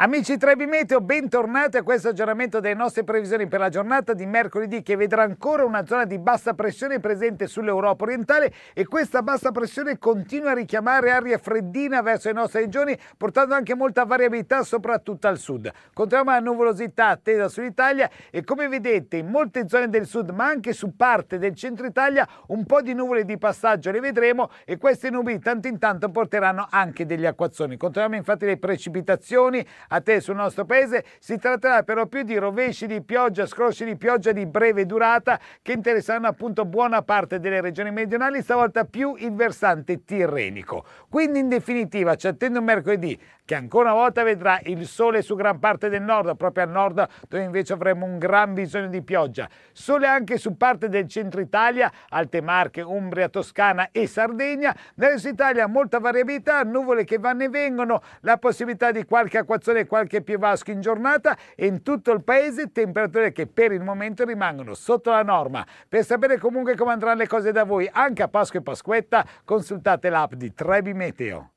Amici Trebi bentornati a questo aggiornamento delle nostre previsioni per la giornata di mercoledì che vedrà ancora una zona di bassa pressione presente sull'Europa orientale e questa bassa pressione continua a richiamare aria freddina verso le nostre regioni portando anche molta variabilità soprattutto al sud. Continuiamo la nuvolosità attesa sull'Italia e come vedete in molte zone del sud ma anche su parte del centro Italia un po' di nuvole di passaggio le vedremo e queste nubi tanto in tanto porteranno anche degli acquazzoni. Continuiamo infatti le precipitazioni te sul nostro paese. Si tratterà però più di rovesci di pioggia, scrosci di pioggia di breve durata che interesseranno appunto buona parte delle regioni meridionali, stavolta più il versante tirrenico. Quindi in definitiva ci attende un mercoledì che ancora una volta vedrà il sole su gran parte del nord, proprio a nord dove invece avremo un gran bisogno di pioggia. Sole anche su parte del centro Italia, Alte Marche, Umbria, Toscana e Sardegna. Nel resto Italia molta variabilità, nuvole che vanno e vengono, la possibilità di qualche acquazzone avere qualche piovasco in giornata e in tutto il paese temperature che per il momento rimangono sotto la norma. Per sapere comunque come andranno le cose da voi anche a Pasqua e Pasquetta consultate l'app di Trebi Meteo.